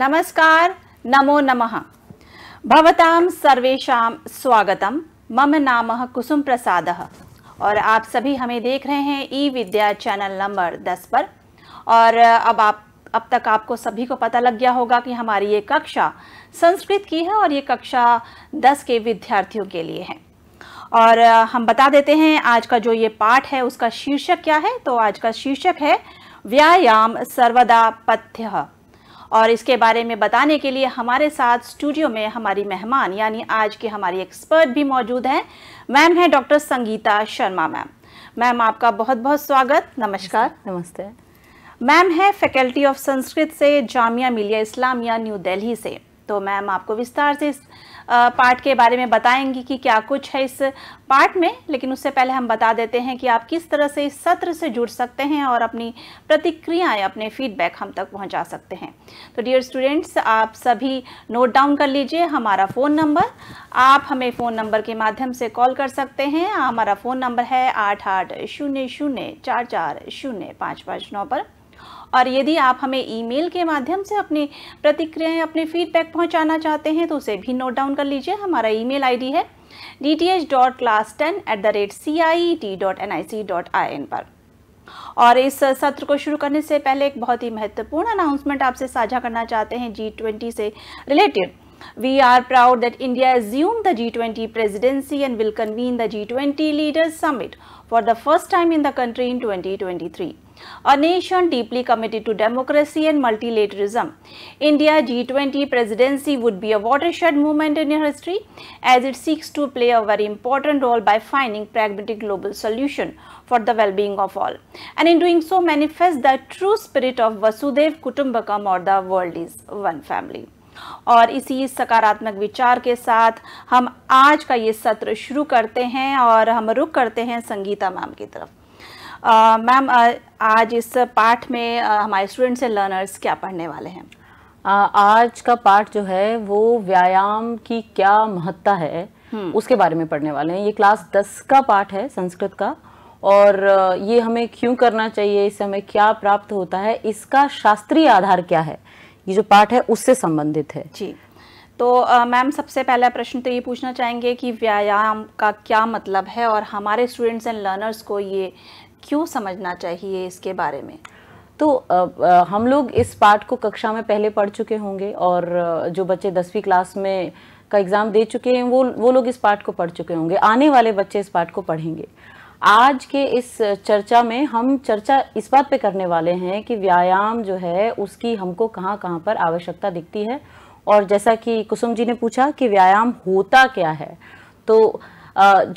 नमस्कार नमो नमः भवताम सर्वेशा स्वागतम मम नाम कुसुम प्रसाद और आप सभी हमें देख रहे हैं ई विद्या चैनल नंबर 10 पर और अब आप अब तक आपको सभी को पता लग गया होगा कि हमारी ये कक्षा संस्कृत की है और ये कक्षा 10 के विद्यार्थियों के लिए है और हम बता देते हैं आज का जो ये पाठ है उसका शीर्षक क्या है तो आज का शीर्षक है व्यायाम सर्वदा पथ्य और इसके बारे में बताने के लिए हमारे साथ स्टूडियो में हमारी मेहमान यानी आज के हमारी एक्सपर्ट भी मौजूद हैं मैम हैं doctor Sangeeta Sharma ma'am ma'am आपका बहुत बहुत स्वागत नमस्कार नमस्ते मैम है फैकल्टी ऑफ संस्कृत से जामिया मिलिया इस्लामिया न्यू दिल्ली से तो मैम आपको विस्तार से पार्ट के बारे में बताएंगी कि क्या कुछ है इस पार्ट में लेकिन उससे पहले हम बता देते हैं कि आप किस तरह से इस सत्र से जुड़ सकते हैं और अपनी प्रतिक्रियाएं अपने फीडबैक हम तक पहुंचा सकते हैं तो डियर स्टूडेंट्स आप सभी नोट डाउन कर लीजिए हमारा फ़ोन नंबर आप हमें फ़ोन नंबर के माध्यम से कॉल कर सकते हैं हमारा फ़ोन नंबर है आठ आठ शून्य शून्य चार चार शून्य पाँच पाँच नौ पर और यदि आप हमें ईमेल के माध्यम से अपनी प्रतिक्रियाएं अपने फीडबैक पहुंचाना चाहते हैं तो उसे भी नोट डाउन कर लीजिए हमारा ईमेल आईडी है D T H dot class ten at the rate C I T dot N I C dot I N पर और इस सत्र को शुरू करने से पहले एक बहुत ही महत्वपूर्ण अनाउंसमेंट आपसे साझा करना चाहते हैं जी ट्वेंटी से related We are proud that India assumed the G20 presidency and will convene the G20 Leaders Summit for the first time in the country in 2023. a nation deeply committed to democracy and multilateralism. India G20 presidency would be a watershed moment in our history as it seeks to play a very important role by finding pragmatic global solution for the well-being of all and in doing so manifest the true spirit of Vasudev Kutumbakam or the world is one family. और इसी सकारात्मक विचार के साथ हम आज का ये सत्र शुरू करते हैं और हम रुक करते हैं संगीता मैम की तरफ मैम आज इस पाठ में हमारे स्टूडेंट्स एंड लर्नर्स क्या पढ़ने वाले हैं आ, आज का पाठ जो है वो व्यायाम की क्या महत्ता है हम्म। उसके बारे में पढ़ने वाले हैं ये क्लास दस का पाठ है संस्कृत का और ये हमें क्यों करना चाहिए इससे हमें क्या प्राप्त होता है इसका शास्त्रीय आधार क्या है ये जो पाठ है उससे संबंधित है जी तो मैम सबसे पहला प्रश्न तो ये पूछना चाहेंगे कि व्यायाम का क्या मतलब है और हमारे स्टूडेंट्स एंड लर्नर्स को ये क्यों समझना चाहिए इसके बारे में तो आ, हम लोग इस पार्ट को कक्षा में पहले पढ़ चुके होंगे और जो बच्चे दसवीं क्लास में का एग्ज़ाम दे चुके हैं वो वो लोग इस पार्ट को पढ़ चुके होंगे आने वाले बच्चे इस पार्ट को पढ़ेंगे आज के इस चर्चा में हम चर्चा इस बात पे करने वाले हैं कि व्यायाम जो है उसकी हमको कहाँ कहाँ पर आवश्यकता दिखती है और जैसा कि कुसुम जी ने पूछा कि व्यायाम होता क्या है तो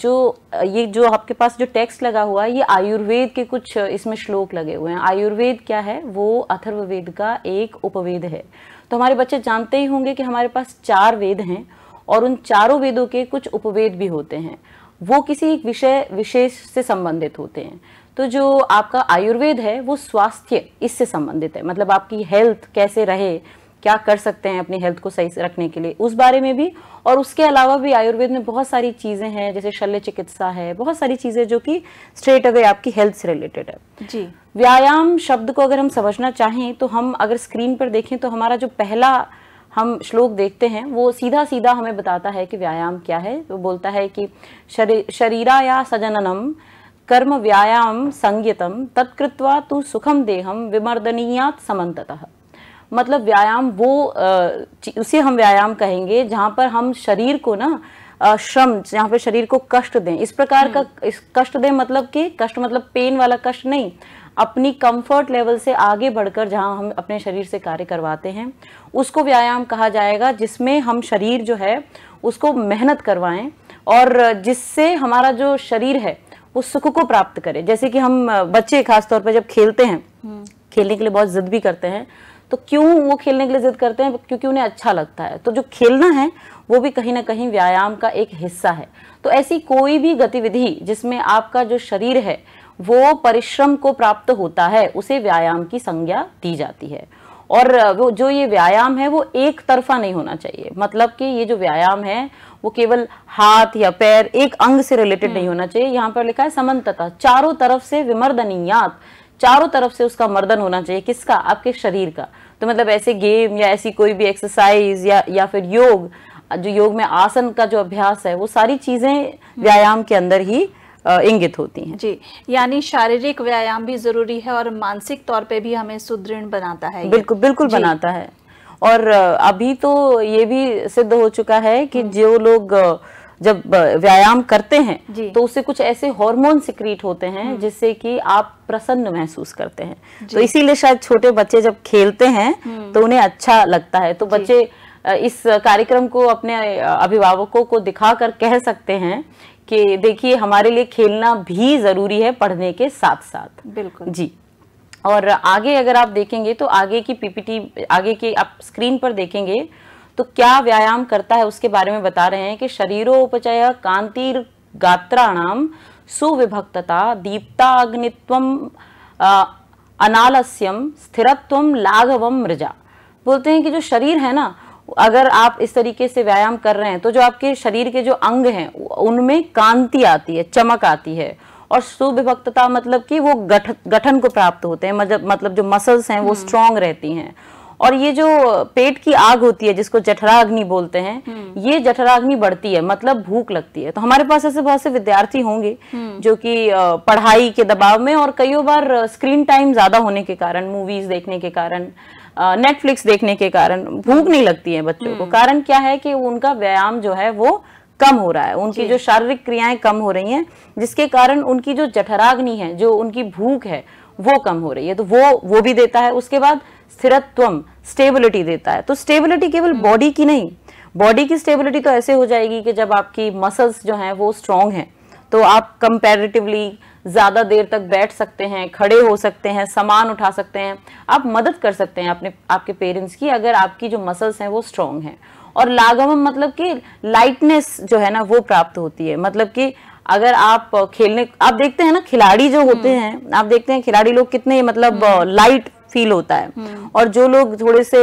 जो ये जो आपके पास जो टेक्स्ट लगा हुआ है ये आयुर्वेद के कुछ इसमें श्लोक लगे हुए हैं आयुर्वेद क्या है वो अथर्ववेद का एक उपवेद है तो हमारे बच्चे जानते ही होंगे कि हमारे पास चार वेद हैं और उन चारों वेदों के कुछ उपवेद भी होते हैं वो किसी एक विषय विशेष से संबंधित होते हैं तो जो आपका आयुर्वेद है वो स्वास्थ्य इससे संबंधित है मतलब आपकी हेल्थ कैसे रहे क्या कर सकते हैं अपनी हेल्थ को सही रखने के लिए उस बारे में भी और उसके अलावा भी आयुर्वेद में बहुत सारी चीज़ें हैं जैसे शल्य चिकित्सा है बहुत सारी चीज़ें जो कि स्ट्रेट अवे आपकी हेल्थ से रिलेटेड है जी व्यायाम शब्द को अगर हम समझना चाहें तो हम अगर स्क्रीन पर देखें तो हमारा जो पहला हम श्लोक देखते हैं वो सीधा सीधा हमें बताता है कि व्यायाम क्या है वो बोलता है कि शरी, शरीरा या सजननम कर्म व्यायाम संयतम तत्कृत्वा तू सुखम देहम विमर्दनीयात समन्ततः मतलब व्यायाम वो उसे हम व्यायाम कहेंगे जहाँ पर हम शरीर को ना श्रम जहाँ पे शरीर को कष्ट दें इस प्रकार का हम्म। इस कष्ट दें मतलब कि कष्ट मतलब पेन वाला कष्ट नहीं अपनी कंफर्ट लेवल से आगे बढ़कर जहाँ हम अपने शरीर से कार्य करवाते हैं उसको व्यायाम कहा जाएगा जिसमें हम शरीर जो है उसको मेहनत करवाएं और जिससे हमारा जो शरीर है वो सुख को प्राप्त करे जैसे कि हम बच्चे खासतौर पर जब खेलते हैं हम्म। खेलने के लिए बहुत जिद भी करते हैं तो क्यों वो खेलने के लिए ज़िद करते हैं क्योंकि उन्हें अच्छा लगता है तो जो खेलना है वो भी कहीं ना कहीं व्यायाम का एक हिस्सा है तो ऐसी कोई भी गतिविधि जिसमें आपका जो शरीर है वो परिश्रम को प्राप्त होता है उसे व्यायाम की संज्ञा दी जाती है और वो जो ये व्यायाम है वो एक तरफा नहीं होना चाहिए मतलब कि ये जो व्यायाम है वो केवल हाथ या पैर एक अंग से रिलेटेड हम्म। नहीं होना चाहिए यहाँ पर लिखा है समन्तता चारों तरफ से विमर्दनीयात चारों तरफ से उसका मर्दन होना चाहिए किसका आपके शरीर का तो मतलब ऐसे गेम या ऐसी कोई भी एक्सरसाइज या या फिर योग जो योग में आसन का जो अभ्यास है वो सारी चीज़ें हम्म। व्यायाम के अंदर ही इंगित होती हैं जी यानी शारीरिक व्यायाम भी जरूरी है और मानसिक तौर पे भी हमें सुदृढ़ बनाता है बिल्कुल बिल्कुल बनाता है और अभी तो ये भी सिद्ध हो चुका है कि हम्म। जो लोग जब व्यायाम करते हैं तो उससे कुछ ऐसे हार्मोन सिक्रीट होते हैं हम्म। जिससे कि आप प्रसन्न महसूस करते हैं तो इसीलिए शायद छोटे बच्चे जब खेलते हैं हम्म। तो उन्हें अच्छा लगता है तो बच्चे इस कार्यक्रम को अपने अभिभावकों को दिखाकर कह सकते हैं कि देखिए हमारे लिए खेलना भी जरूरी है पढ़ने के साथ साथ बिल्कुल जी और आगे अगर आप देखेंगे तो आगे की पीपीटी आगे की आप स्क्रीन पर देखेंगे तो क्या व्यायाम करता है उसके बारे में बता रहे हैं कि उपचय कांतिर गात्राणाम सुविभक्तता अग्नित्व अनालस्यम स्थिरत्व लाघवम मृजा बोलते हैं कि जो शरीर है ना अगर आप इस तरीके से व्यायाम कर रहे हैं तो जो आपके शरीर के जो अंग हैं उनमें कांति आती है चमक आती है और सुविभक्तता मतलब कि वो गठ गठन को प्राप्त होते हैं मतलब मतलब जो मसल्स हैं वो स्ट्रांग हम्म। रहती हैं और ये जो पेट की आग होती है जिसको जठराग्नि बोलते हैं हम्म। ये जठराग्नि बढ़ती है मतलब भूख लगती है तो हमारे पास ऐसे बहुत से विद्यार्थी होंगे हम्म। जो कि पढ़ाई के दबाव में और कई बार स्क्रीन टाइम ज्यादा होने के कारण मूवीज देखने के कारण नेटफ्लिक्स देखने के कारण भूख नहीं लगती है बच्चों को हम्म। कारण क्या है कि उनका व्यायाम जो है वो कम हो रहा है उनकी जो शारीरिक क्रियाएं कम हो रही हैं जिसके कारण उनकी जो जठराग्नि है जो उनकी भूख है वो कम हो रही है तो वो वो भी देता है उसके बाद स्थिरत्व स्टेबिलिटी देता है तो स्टेबिलिटी केवल बॉडी हम्म। की नहीं बॉडी की स्टेबिलिटी तो ऐसे हो जाएगी कि जब आपकी मसल्स जो हैं वो स्ट्रांग हैं तो आप कंपेरेटिवली ज़्यादा देर तक बैठ सकते हैं खड़े हो सकते हैं सामान उठा सकते हैं आप मदद कर सकते हैं अपने आपके पेरेंट्स की अगर आपकी जो मसल्स हैं वो स्ट्रांग हैं और लाघवम मतलब कि लाइटनेस जो है ना वो प्राप्त होती है मतलब कि अगर आप खेलने आप देखते हैं ना खिलाड़ी जो होते हम्म। हैं आप देखते हैं खिलाड़ी लोग कितने मतलब लाइट हम्म। फील होता है हम्म। और जो लोग थोड़े से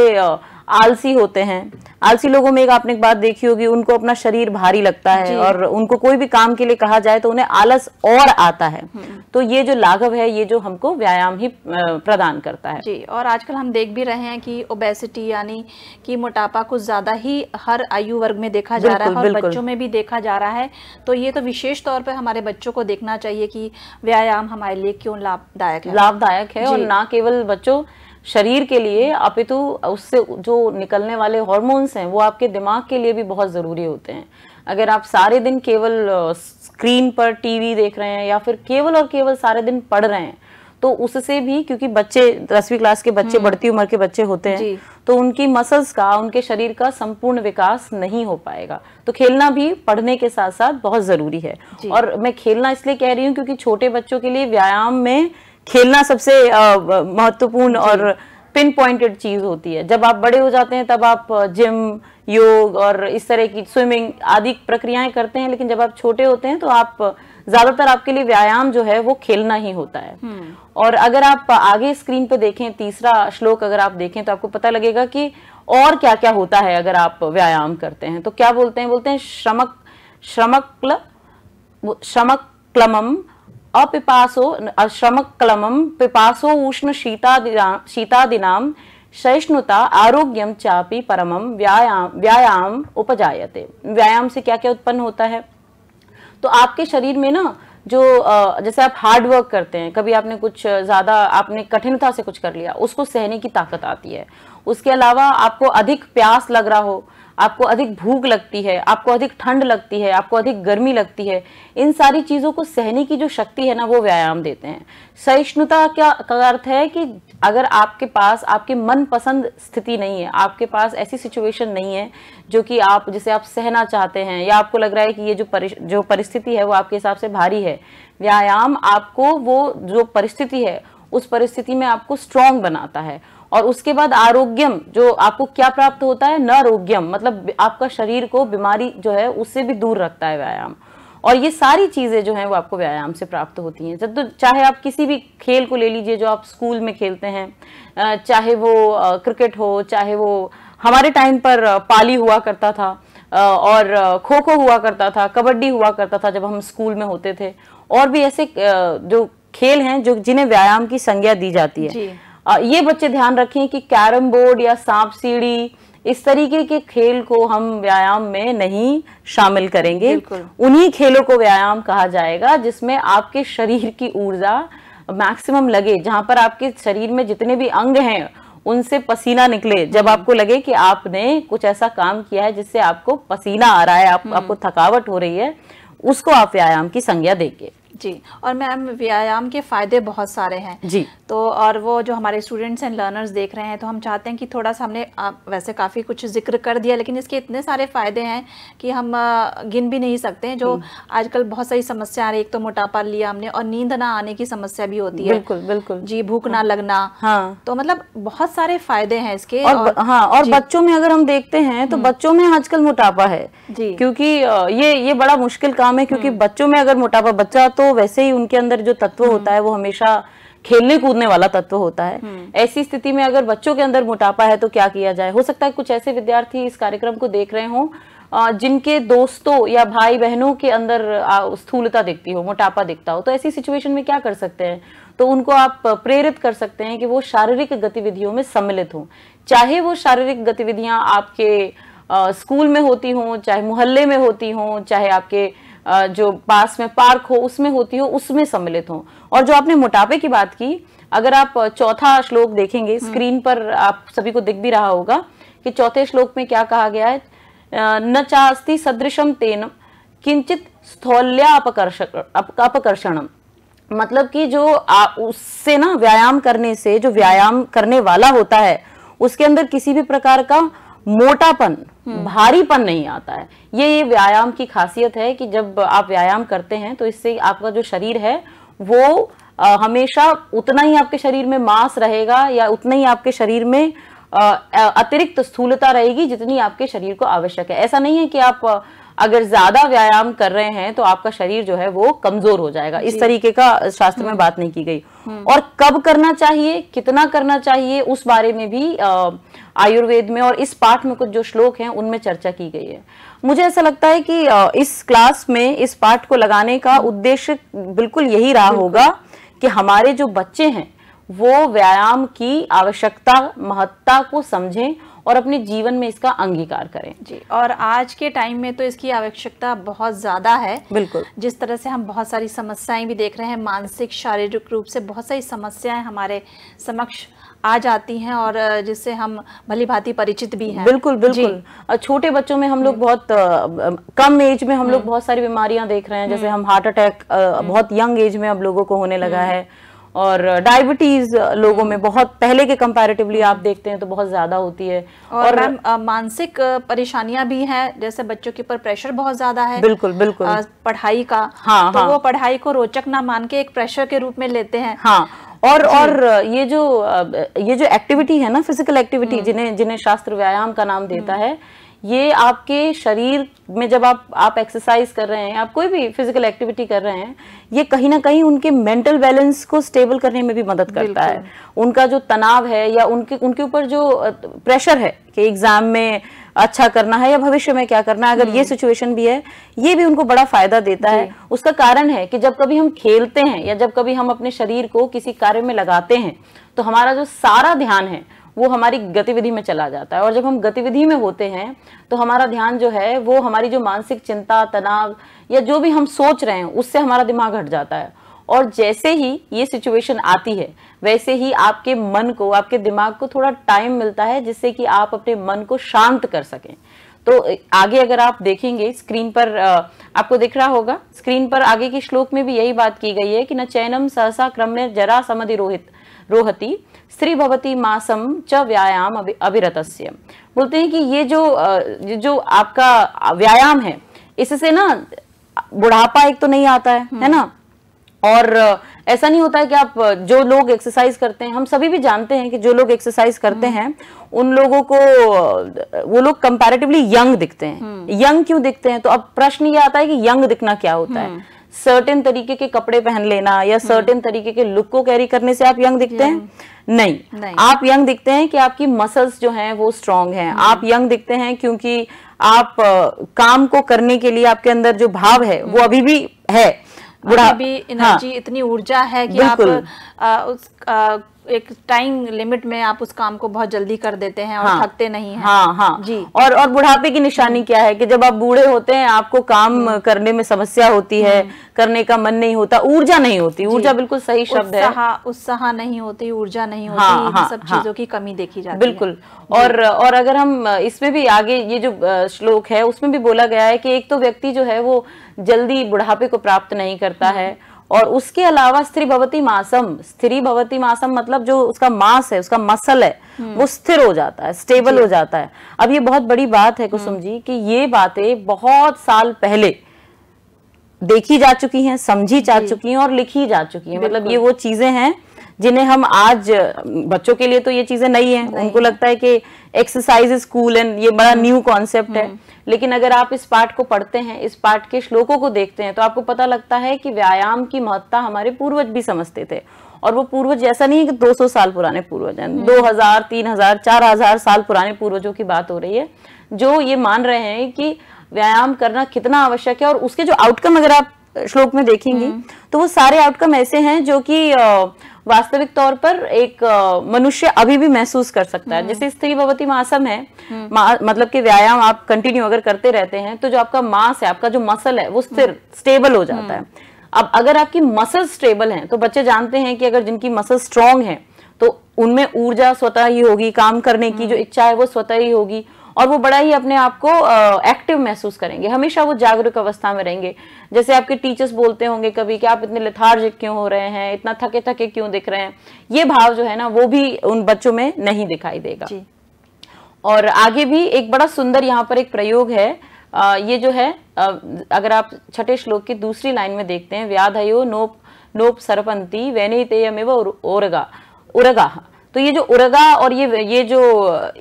आलसी होते हैं आलसी लोगों में एक आपने एक बात देखी होगी उनको अपना शरीर भारी लगता है और उनको कोई भी काम के लिए कहा जाए तो उन्हें आलस और आता है हम्म। तो ये जो लाघव है ये जो हमको व्यायाम ही प्रदान करता है जी और आजकल हम देख भी रहे हैं कि ओबेसिटी यानी कि मोटापा कुछ ज्यादा ही हर आयु वर्ग में देखा जा रहा है और बच्चों में भी देखा जा रहा है तो ये तो विशेष तौर पर हमारे बच्चों को देखना चाहिए कि व्यायाम हमारे लिए क्यों लाभदायक है लाभदायक है और ना केवल बच्चों शरीर के लिए अपितु उससे जो निकलने वाले हॉर्मोन्स हैं वो आपके दिमाग के लिए भी बहुत ज़रूरी होते हैं अगर आप सारे दिन केवल स्क्रीन पर टीवी देख रहे हैं या फिर केवल और केवल सारे दिन पढ़ रहे हैं तो उससे भी क्योंकि बच्चे दसवीं क्लास के बच्चे हम्म। बढ़ती उम्र के बच्चे होते हैं तो उनकी मसल्स का उनके शरीर का संपूर्ण विकास नहीं हो पाएगा तो खेलना भी पढ़ने के साथ साथ बहुत जरूरी है और मैं खेलना इसलिए कह रही हूँ क्योंकि छोटे बच्चों के लिए व्यायाम में खेलना सबसे महत्वपूर्ण और पिन पॉइंटेड चीज होती है जब आप बड़े हो जाते हैं तब आप जिम योग और इस तरह की स्विमिंग आदि प्रक्रियाएं करते हैं लेकिन जब आप छोटे होते हैं तो आप ज्यादातर आपके लिए व्यायाम जो है वो खेलना ही होता है हम्म। और अगर आप आगे स्क्रीन पे देखें तीसरा श्लोक अगर आप देखें तो आपको पता लगेगा कि और क्या क्या होता है अगर आप व्यायाम करते हैं तो क्या बोलते हैं बोलते हैं श्रमक श्रमक क्लमम अपिपासो श्रमक्लमं पिपासो उष्णशीतादिना शीतादिनां सहिष्णुता आरोग्यम चापी परम व्यायाम व्यायाम उपजायते व्यायाम से क्या क्या उत्पन्न होता है तो आपके शरीर में ना जो जैसे आप हार्ड वर्क करते हैं कभी आपने कुछ ज़्यादा आपने कठिनता से कुछ कर लिया उसको सहने की ताकत आती है उसके अलावा आपको अधिक प्यास लग रहा हो आपको अधिक भूख लगती है आपको अधिक ठंड लगती है आपको अधिक गर्मी लगती है इन सारी चीज़ों को सहने की जो शक्ति है ना वो व्यायाम देते हैं सहिष्णुता क्या का अर्थ है कि अगर आपके पास आपके मनपसंद स्थिति नहीं है आपके पास ऐसी सिचुएशन नहीं है जो कि आप जिसे आप सहना चाहते हैं या आपको लग रहा है कि ये जो जो परिस्थिति है वो आपके हिसाब से भारी है व्यायाम आपको वो जो परिस्थिति है उस परिस्थिति में आपको स्ट्रांग बनाता है और उसके बाद आरोग्यम जो आपको क्या प्राप्त होता है नरोग्यम मतलब आपका शरीर को बीमारी जो है उससे भी दूर रखता है व्यायाम और ये सारी चीज़ें जो हैं वो आपको व्यायाम से प्राप्त होती हैं जब तो चाहे आप किसी भी खेल को ले लीजिए जो आप स्कूल में खेलते हैं चाहे वो क्रिकेट हो चाहे वो हमारे टाइम पर पाली हुआ करता था और खो खो हुआ करता था कबड्डी हुआ करता था जब हम स्कूल में होते थे और भी ऐसे जो खेल हैं जो जिन्हें व्यायाम की संज्ञा दी जाती है ये बच्चे ध्यान रखें कि कैरम बोर्ड या सांप सीढ़ी इस तरीके के खेल को हम व्यायाम में नहीं शामिल करेंगे उन्हीं खेलों को व्यायाम कहा जाएगा जिसमें आपके शरीर की ऊर्जा मैक्सिमम लगे जहां पर आपके शरीर में जितने भी अंग हैं उनसे पसीना निकले जब हम्म। आपको लगे कि आपने कुछ ऐसा काम किया है जिससे आपको पसीना आ रहा है आप, हम्म। आपको थकावट हो रही है उसको आप व्यायाम की संज्ञा देंगे जी और मैम व्यायाम के फायदे बहुत सारे हैं जी तो और वो जो हमारे स्टूडेंट्स एंड लर्नर्स देख रहे हैं तो हम चाहते हैं कि थोड़ा सा हमने वैसे काफ़ी कुछ जिक्र कर दिया लेकिन इसके इतने सारे फ़ायदे हैं कि हम गिन भी नहीं सकते हैं जो हम्म। आजकल बहुत सारी समस्या आ रही है एक तो मोटापा लिया हमने और नींद ना आने की समस्या भी होती है बिल्कुल बिल्कुल जी भूख ना हाँ। लगना हाँ तो मतलब बहुत सारे फायदे हैं इसके और, हाँ और बच्चों में अगर हम देखते हैं तो हम्म। बच्चों में आजकल मोटापा है जी क्योंकि ये ये बड़ा मुश्किल काम है क्योंकि हम्म। बच्चों में अगर मोटापा बच्चा तो वैसे ही उनके अंदर जो तत्व होता है वो हमेशा खेलने कूदने वाला तत्व होता है हम्म। ऐसी स्थिति में अगर बच्चों के अंदर मोटापा है तो क्या किया जाए हो सकता है कुछ ऐसे विद्यार्थी इस कार्यक्रम को देख रहे हों जिनके दोस्तों या भाई बहनों के अंदर स्थूलता दिखती हो मोटापा दिखता हो तो ऐसी सिचुएशन में क्या कर सकते हैं तो उनको आप प्रेरित कर सकते हैं कि वो शारीरिक गतिविधियों में सम्मिलित हों चाहे वो शारीरिक गतिविधियां आपके स्कूल में होती हों चाहे मोहल्ले में होती हों चाहे आपके जो पास में पार्क हो उसमें होती हो उसमें सम्मिलित हों और जो आपने मोटापे की बात की अगर आप चौथा श्लोक देखेंगे हम्म। स्क्रीन पर आप सभी को दिख भी रहा होगा कि चौथे श्लोक में क्या कहा गया है न चास्ति सदृशम तेन किंचित स्थौल्या अपकर्षणम मतलब कि जो आ, उससे ना व्यायाम करने से जो व्यायाम करने वाला होता है उसके अंदर किसी भी प्रकार का मोटापन हम्म। भारीपन नहीं आता है ये ये व्यायाम की खासियत है कि जब आप व्यायाम करते हैं तो इससे आपका जो शरीर है वो आ, हमेशा उतना ही आपके शरीर में मांस रहेगा या उतना ही आपके शरीर में अतिरिक्त स्थूलता रहेगी जितनी आपके शरीर को आवश्यक है ऐसा नहीं है कि आप अगर ज्यादा व्यायाम कर रहे हैं तो आपका शरीर जो है वो कमजोर हो जाएगा इस तरीके का शास्त्र में हम्म। बात नहीं की गई हम्म। और कब करना चाहिए कितना करना चाहिए उस बारे में भी आयुर्वेद में और इस पाठ में कुछ जो श्लोक हैं उनमें चर्चा की गई है मुझे ऐसा लगता है कि इस क्लास में इस पाठ को लगाने का उद्देश्य बिल्कुल यही रहा होगा कि हमारे जो बच्चे हैं वो व्यायाम की आवश्यकता महत्ता को समझें और अपने जीवन में इसका अंगीकार करें जी और आज के टाइम में तो इसकी आवश्यकता बहुत ज़्यादा है बिल्कुल जिस तरह से हम बहुत सारी समस्याएं भी देख रहे हैं मानसिक शारीरिक रूप से बहुत सारी समस्याएं हमारे समक्ष आ जाती हैं और जिससे हम भली भांति परिचित भी हैं बिल्कुल बिल्कुल छोटे बच्चों में हम लोग हम्म। बहुत कम एज में हम लोग हम्म। बहुत सारी बीमारियां देख रहे हैं जैसे हम्म। हम हार्ट अटैक बहुत यंग एज में अब लोगों को होने लगा है और डायबिटीज लोगों में बहुत पहले के कंपैरेटिवली आप देखते हैं तो बहुत ज्यादा होती है और, और मानसिक परेशानियां भी हैं जैसे बच्चों के ऊपर प्रेशर बहुत ज्यादा है बिल्कुल बिल्कुल पढ़ाई का हाँ, तो हाँ, वो पढ़ाई को रोचक ना मान के एक प्रेशर के रूप में लेते हैं हाँ और और ये जो ये जो एक्टिविटी है ना फिजिकल एक्टिविटी हम्म। जिन्हें जिन्हें शास्त्र व्यायाम का नाम देता हम्म। है ये आपके शरीर में जब आप आप एक्सरसाइज कर रहे हैं आप कोई भी फिजिकल एक्टिविटी कर रहे हैं ये कहीं ना कहीं उनके मेंटल बैलेंस को स्टेबल करने में भी मदद करता है उनका जो तनाव है या उनके उनके ऊपर जो प्रेशर है कि एग्जाम में अच्छा करना है या भविष्य में क्या करना है अगर ये सिचुएशन हम्म। भी है ये भी उनको बड़ा फायदा देता है उसका कारण है कि जब कभी हम खेलते हैं या जब कभी हम अपने शरीर को किसी कार्य में लगाते हैं तो हमारा जो सारा ध्यान है वो हमारी गतिविधि में चला जाता है और जब हम गतिविधि में होते हैं तो हमारा ध्यान जो है वो हमारी जो मानसिक चिंता तनाव या जो भी हम सोच रहे हैं उससे हमारा दिमाग हट जाता है और जैसे ही ये सिचुएशन आती है वैसे ही आपके मन को आपके दिमाग को थोड़ा टाइम मिलता है जिससे कि आप अपने मन को शांत कर सकें तो आगे अगर आप देखेंगे स्क्रीन पर आपको दिख रहा होगा स्क्रीन पर आगे के श्लोक में भी यही बात की गई है कि न चैनम सहसा क्रम ने जरा समधि रोहित रोहती स्त्री भवती मासम च व्यायाम अभिरतस्य बोलते हैं कि ये जो जो आपका व्यायाम है इससे ना बुढ़ापा एक तो नहीं आता है है ना और ऐसा नहीं होता है कि आप जो लोग एक्सरसाइज करते हैं हम सभी भी जानते हैं कि जो लोग एक्सरसाइज करते हम्म। हैं उन लोगों को वो लोग कंपैरेटिवली यंग दिखते हैं यंग हम्म। क्यों दिखते हैं तो अब प्रश्न ये आता है कि यंग दिखना क्या होता है सर्टेन हम्म। तरीके के कपड़े पहन लेना या सर्टेन तरीके के लुक को कैरी करने से आप यंग दिखते हैं नहीं, नहीं। आप यंग दिखते हैं कि आपकी मसल्स जो हैं वो स्ट्रांग हैं आप यंग दिखते हैं क्योंकि आप आ, काम को करने के लिए आपके अंदर जो भाव है वो अभी भी है बुढ़ा भी एनर्जी हाँ, इतनी ऊर्जा है कि आप आ, उस आ, एक टाइम लिमिट में आप उस काम को बहुत जल्दी कर देते हैं और हाँ, थकते नहीं हैं हाँ हाँ जी और और बुढ़ापे की निशानी क्या है कि जब आप बूढ़े होते हैं आपको काम हम्म। करने में समस्या होती है हम्म। करने का मन नहीं होता ऊर्जा नहीं होती ऊर्जा बिल्कुल सही शब्द है उत्साह नहीं होती ऊर्जा नहीं हाँ, होती हाँ, सब हाँ, चीजों की कमी देखी जाती बिल्कुल और और अगर हम इसमें भी आगे ये जो श्लोक है उसमें भी बोला गया है कि एक तो व्यक्ति जो है वो जल्दी बुढ़ापे को प्राप्त नहीं करता है और उसके अलावा स्त्री भवती मासम स्त्री भवती मासम मतलब जो उसका मास है उसका मसल है हम्म। वो स्थिर हो जाता है स्टेबल हो जाता है अब ये बहुत बड़ी बात है कुसुम हम्म। जी कि ये बातें बहुत साल पहले देखी जा चुकी हैं समझी जा चुकी हैं और लिखी जा चुकी हैं मतलब ये वो चीजें हैं जिन्हें हम आज बच्चों के लिए तो ये चीजें नहीं है नहीं। उनको लगता है कि एक्सरसाइज इज कूल एंड ये बड़ा न्यू कॉन्सेप्ट है हम्म। लेकिन अगर आप इस पाठ को पढ़ते हैं इस पाठ के श्लोकों को देखते हैं तो आपको पता लगता है कि व्यायाम की महत्ता हमारे पूर्वज भी समझते थे और वो पूर्वज ऐसा नहीं है कि 200 साल पुराने पूर्वज हैं 2000, 3000, 4000 साल पुराने पूर्वजों की बात हो रही है जो ये मान रहे हैं कि व्यायाम करना कितना आवश्यक है और उसके जो आउटकम अगर आप श्लोक में देखेंगे हम्म। तो वो सारे आउटकम ऐसे हैं जो कि वास्तविक तौर पर एक मनुष्य अभी भी महसूस कर सकता है हम्म। जैसे स्त्री भवती मासम है मतलब कि व्यायाम आप कंटिन्यू अगर करते रहते हैं तो जो आपका मास है आपका जो मसल है वो स्थिर स्टेबल हम्म। हो जाता हम्म। है अब अगर आपकी मसल स्टेबल है तो बच्चे जानते हैं कि अगर जिनकी मसल स्ट्रांग है उनमें ऊर्जा स्वतः ही होगी काम करने की जो हम्म। इच्छा है वो स्वतः ही होगी और वो बड़ा ही अपने आप को एक्टिव महसूस करेंगे हमेशा वो जागरूक अवस्था में रहेंगे जैसे आपके टीचर्स बोलते होंगे कभी कि आप इतने लथार्जिक क्यों हो रहे हैं इतना थके थके क्यों दिख रहे हैं ये भाव जो है ना वो भी उन बच्चों में नहीं दिखाई देगा और आगे भी एक बड़ा सुंदर यहाँ पर एक प्रयोग है आ, ये जो है आ, अगर आप छठे श्लोक की दूसरी लाइन में देखते हैं व्याधयो नोप नोप सरपंती वैनितेयमेव ओरगा और, उरगा तो ये जो उरगा और ये ये जो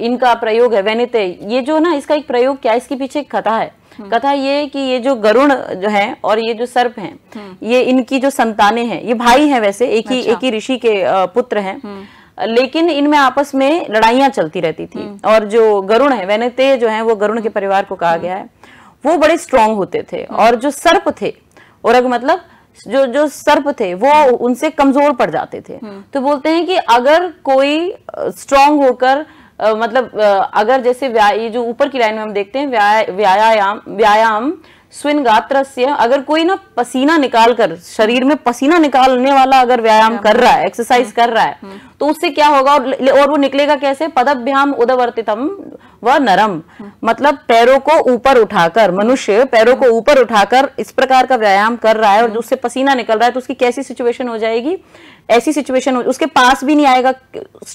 इनका प्रयोग है वेनिते ये जो ना इसका एक प्रयोग क्या इसके पीछे कथा है हम्म। कथा ये कि ये जो गरुण जो है और ये जो सर्प हैं हम्म। ये इनकी जो संताने हैं ये भाई हैं वैसे एक ही अच्छा। एक ही ऋषि के पुत्र हैं हम्म। लेकिन इनमें आपस में लड़ाइयां चलती रहती थी और जो गरुण है वैनते जो है वो गरुण के परिवार को कहा गया है वो बड़े स्ट्रांग होते थे और जो सर्प थे उरग मतलब जो जो सर्प थे वो हम्म। उनसे कमजोर पड़ जाते थे हम्म। तो बोलते हैं कि अगर कोई स्ट्रांग होकर मतलब अगर जैसे ये जो ऊपर की लाइन में हम देखते हैं व्यायाम व्यायाम गात्र अगर कोई ना पसीना निकाल कर शरीर में पसीना निकालने वाला अगर व्यायाम कर रहा है एक्सरसाइज कर रहा है तो उससे क्या होगा और, और वो निकलेगा कैसे पदभ्याम उदवर्तितम व नरम हम्म। मतलब पैरों को ऊपर उठाकर मनुष्य पैरों को हम्म। ऊपर उठाकर इस प्रकार का व्यायाम कर रहा है और हम्म। उससे पसीना निकल रहा है तो उसकी कैसी सिचुएशन हो जाएगी ऐसी सिचुएशन उसके पास भी नहीं आएगा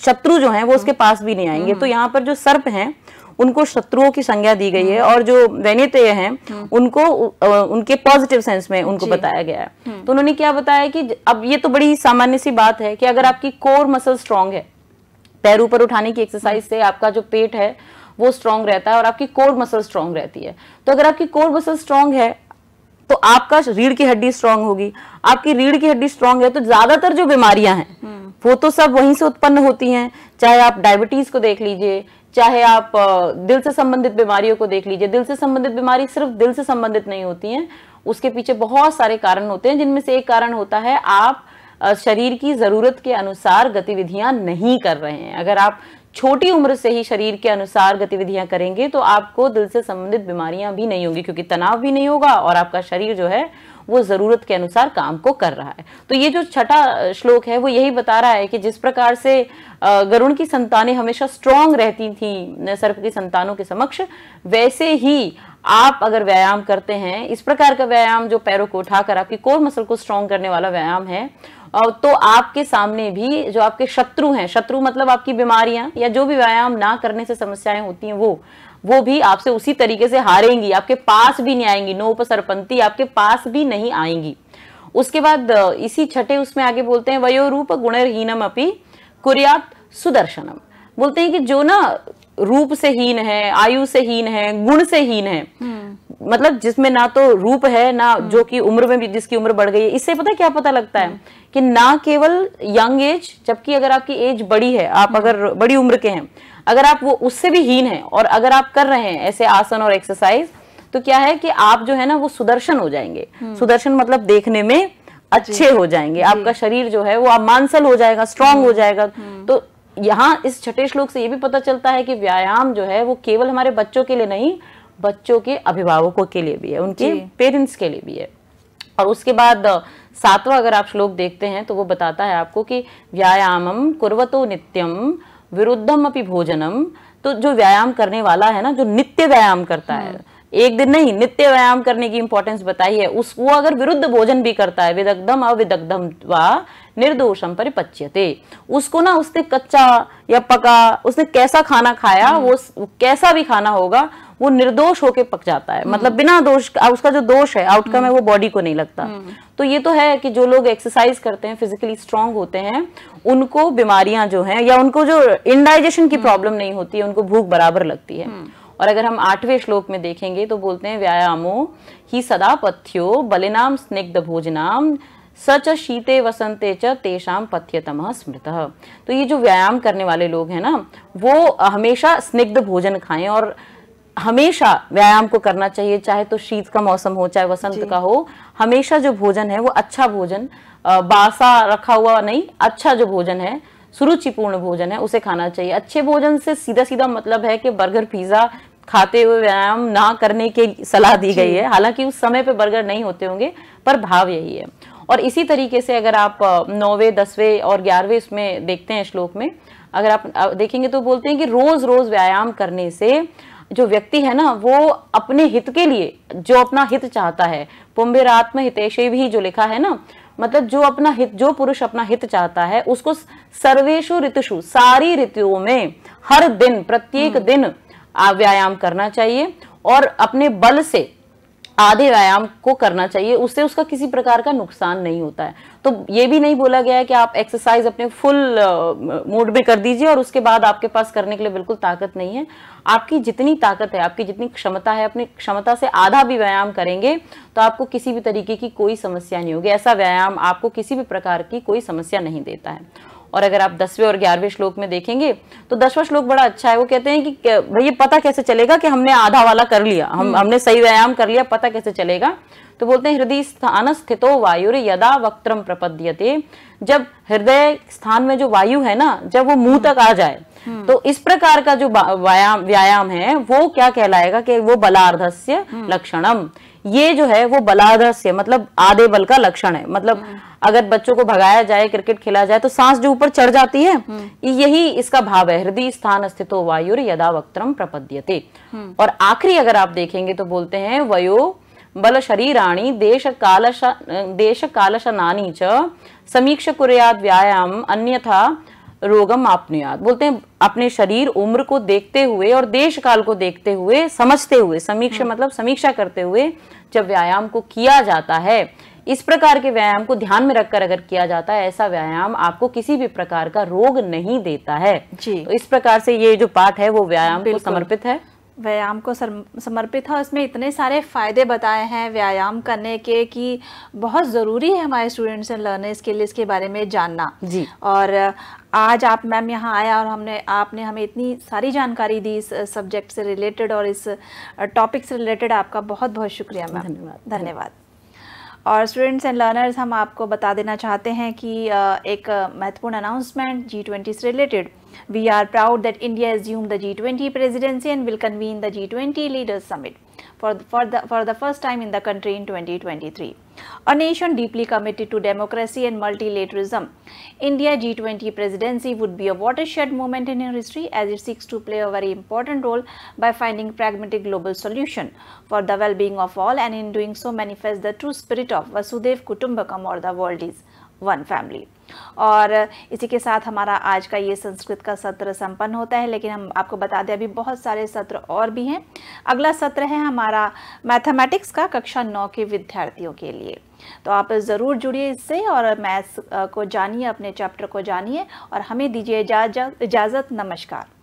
शत्रु जो है वो उसके पास भी नहीं आएंगे तो यहाँ पर जो सर्प है उनको शत्रुओं की संज्ञा दी गई है और जो वैनितेय हैं उनको उनके पॉजिटिव सेंस में उनको बताया गया है हम्म। तो उन्होंने क्या बताया कि अब ये तो बड़ी सामान्य सी बात है कि अगर आपकी कोर मसल स्ट्रांग है पैर ऊपर उठाने की एक्सरसाइज से आपका जो पेट है वो स्ट्रांग रहता है और आपकी कोर मसल स्ट्रांग रहती है तो अगर आपकी कोर मसल स्ट्रांग है तो आपका रीढ़ की हड्डी स्ट्रांग होगी आपकी रीढ़ की हड्डी स्ट्रांग है तो ज्यादातर जो बीमारियां हैं हम्म। वो तो सब वहीं से उत्पन्न होती हैं चाहे आप डायबिटीज को देख लीजिए चाहे आप दिल से संबंधित बीमारियों को देख लीजिए दिल से संबंधित बीमारी सिर्फ दिल से संबंधित नहीं होती हैं उसके पीछे बहुत सारे कारण होते हैं जिनमें से एक कारण होता है आप शरीर की ज़रूरत के अनुसार गतिविधियां नहीं कर रहे हैं अगर आप छोटी उम्र से ही शरीर के अनुसार गतिविधियां करेंगे तो आपको दिल से संबंधित बीमारियां भी नहीं होंगी क्योंकि तनाव भी नहीं होगा और आपका शरीर जो है वो ज़रूरत के अनुसार काम को कर रहा है तो ये जो छठा श्लोक है वो यही बता रहा है कि जिस प्रकार से गरुण की संतानें हमेशा स्ट्रांग रहती थी सर्प की संतानों के समक्ष वैसे ही आप अगर व्यायाम करते हैं इस प्रकार का व्यायाम जो पैरों को उठाकर आपकी कोर मसल को स्ट्रांग करने वाला व्यायाम है तो आपके सामने भी जो आपके शत्रु हैं शत्रु मतलब आपकी बीमारियां या जो भी व्यायाम ना करने से समस्याएं होती हैं वो वो भी आपसे उसी तरीके से हारेंगी आपके पास भी नहीं आएंगी नौ सरपंथी आपके पास भी नहीं आएंगी उसके बाद इसी छठे उसमें आगे बोलते हैं वयोरूप गुणरहीनम अपनी कुरियात सुदर्शनम बोलते हैं कि जो ना रूप से हीन है आयु से हीन है गुण से हीन है हम्म। मतलब जिसमें ना तो रूप है ना हम्म। जो कि उम्र में भी जिसकी उम्र बढ़ गई है इससे पता क्या पता लगता है हम्म। कि ना केवल यंग एज जबकि अगर आपकी एज बड़ी है आप अगर बड़ी उम्र के हैं अगर आप वो उससे भी हीन है और अगर आप कर रहे हैं ऐसे आसन और एक्सरसाइज तो क्या है कि आप जो है ना वो सुदर्शन हो जाएंगे सुदर्शन मतलब देखने में अच्छे हो जाएंगे आपका शरीर जो है वो आप मानसल हो जाएगा स्ट्रांग हो जाएगा तो यहाँ इस छठे श्लोक से ये भी पता चलता है कि व्यायाम जो है वो केवल हमारे बच्चों के लिए नहीं बच्चों के अभिभावकों के लिए भी है उनके पेरेंट्स के लिए भी है और उसके बाद सातवां अगर आप श्लोक देखते हैं तो वो बताता है आपको कि व्यायामम कुर्वतो नित्यम विरुद्धम अपनी भोजनम तो जो व्यायाम करने वाला है ना जो नित्य व्यायाम करता हाँ। है एक दिन नहीं नित्य व्यायाम करने की इंपॉर्टेंस बताई है उसको अगर विरुद्ध भोजन भी करता है विदग्धम अविदग्धम व निर्दोषम परिपच्यते उसको ना उसने कच्चा या पका उसने कैसा खाना खाया हम्म। वो कैसा भी खाना होगा वो निर्दोष होके पक जाता है हम्म। मतलब बिना दोष उसका जो दोष है आउटकम हम्म। है वो बॉडी को नहीं लगता तो ये तो है कि जो लोग एक्सरसाइज करते हैं फिजिकली स्ट्रांग होते हैं उनको बीमारियां जो हैं या उनको जो इनडाइजेशन की प्रॉब्लम नहीं होती है उनको भूख बराबर लगती है और अगर हम आठवें श्लोक में देखेंगे तो बोलते हैं व्यायामो ही सदा पथ्यो बलिनाम स्निग्ध भोजनाम सच शीते वसंते च तेषाम पथ्यतम स्मृत तो ये जो व्यायाम करने वाले लोग हैं ना वो हमेशा स्निग्ध भोजन खाएं और हमेशा व्यायाम को करना चाहिए चाहे तो शीत का मौसम हो चाहे वसंत का हो हमेशा जो भोजन है वो अच्छा भोजन बासा रखा हुआ नहीं अच्छा जो भोजन है सुरुचिपूर्ण भोजन है उसे खाना चाहिए अच्छे भोजन से सीधा सीधा मतलब है कि बर्गर पिज़्ज़ा खाते हुए व्यायाम ना करने की सलाह दी गई है हालांकि उस समय पे बर्गर नहीं होते होंगे पर भाव यही है और इसी तरीके से अगर आप नौवे दसवें और ग्यारहवें इसमें देखते हैं श्लोक में अगर आप देखेंगे तो बोलते हैं कि रोज़ रोज़ व्यायाम करने से जो व्यक्ति है ना वो अपने हित के लिए जो अपना हित चाहता है पुंबिरात्म हितेश भी जो लिखा है ना मतलब जो अपना हित जो पुरुष अपना हित चाहता है उसको सर्वेशु ऋतुषु सारी ऋतुओं में हर दिन प्रत्येक हम्म। दिन व्यायाम करना चाहिए और अपने बल से आधे व्यायाम को करना चाहिए उससे उसका किसी प्रकार का नुकसान नहीं होता है तो ये भी नहीं बोला गया है कि आप एक्सरसाइज अपने फुल मूड में कर दीजिए और उसके बाद आपके पास करने के लिए बिल्कुल ताकत नहीं है आपकी जितनी ताकत है आपकी जितनी क्षमता है अपनी क्षमता से आधा भी व्यायाम करेंगे तो आपको किसी भी तरीके की कोई समस्या नहीं होगी ऐसा व्यायाम आपको किसी भी प्रकार की कोई समस्या नहीं देता है और अगर आप दसवें और ग्यारहवें श्लोक में देखेंगे तो दसवां श्लोक बड़ा अच्छा है वो कहते हैं कि भैया पता कैसे चलेगा कि हमने आधा वाला कर लिया हम हम्म। हमने सही व्यायाम कर लिया पता कैसे चलेगा तो बोलते हैं हृदय स्थान स्थितो वायु यदा वक्त्रम प्रपद्यते जब हृदय स्थान में जो वायु है ना जब वो मुंह तक आ हम्म। जाए हम्म। तो इस प्रकार का जो व्यायाम व्यायाम है वो क्या कहलाएगा कि वो बलार्धस्य लक्षणम ये जो है वो बलादस्य मतलब आधे बल का लक्षण है मतलब हम्म। अगर बच्चों को भगाया जाए क्रिकेट खेला जाए तो सांस जो ऊपर चढ़ जाती है हम्म। यही इसका भाव है हृदय स्थान स्थितो वायुर यदा वक्त प्रपद्यते हम्म। और आखिरी अगर आप देखेंगे तो बोलते हैं वयो बल शरीराणी देश कालश देश नानी च समीक्ष कुरयाद व्यायाम अन्यथा रोगम आपनुयात बोलते हैं अपने शरीर उम्र को देखते हुए और देश काल को देखते हुए समझते हुए समीक्षा हाँ। मतलब समीक्षा करते हुए जब व्यायाम को किया जाता है इस प्रकार के व्यायाम को ध्यान में रखकर अगर किया जाता है ऐसा व्यायाम आपको किसी भी प्रकार का रोग नहीं देता है जी तो इस प्रकार से ये जो पाठ है वो व्यायाम को समर्पित है व्यायाम को समर्पित है इसमें इतने सारे फ़ायदे बताए हैं व्यायाम करने के कि बहुत ज़रूरी है हमारे स्टूडेंट्स एंड लर्नर्स के लिए इसके बारे में जानना जी और आज आप मैम यहाँ आया और हमने आपने हमें इतनी सारी जानकारी दी इस सब्जेक्ट से रिलेटेड और इस टॉपिक से रिलेटेड आपका बहुत बहुत शुक्रिया मैम धन्यवाद धन्यवाद और स्टूडेंट्स एंड लर्नर्स हम आपको बता देना चाहते हैं कि एक महत्वपूर्ण अनाउंसमेंट जी ट्वेंटी से related We are proud that India assumed the G20 presidency and will convene the G20 Leaders Summit for the, for, the, for the first time in the country in 2023. A nation deeply committed to democracy and multilateralism, India G20 presidency would be a watershed moment in history as it seeks to play a very important role by finding pragmatic global solution for the well-being of all and in doing so manifest the true spirit of Vasudev Kutumbakam or the world is one family. और इसी के साथ हमारा आज का ये संस्कृत का सत्र संपन्न होता है लेकिन हम आपको बता दें अभी बहुत सारे सत्र और भी हैं अगला सत्र है हमारा मैथमेटिक्स का कक्षा नौ के विद्यार्थियों के लिए तो आप ज़रूर जुड़िए इससे और मैथ्स को जानिए अपने चैप्टर को जानिए और हमें दीजिए इजाज़त नमस्कार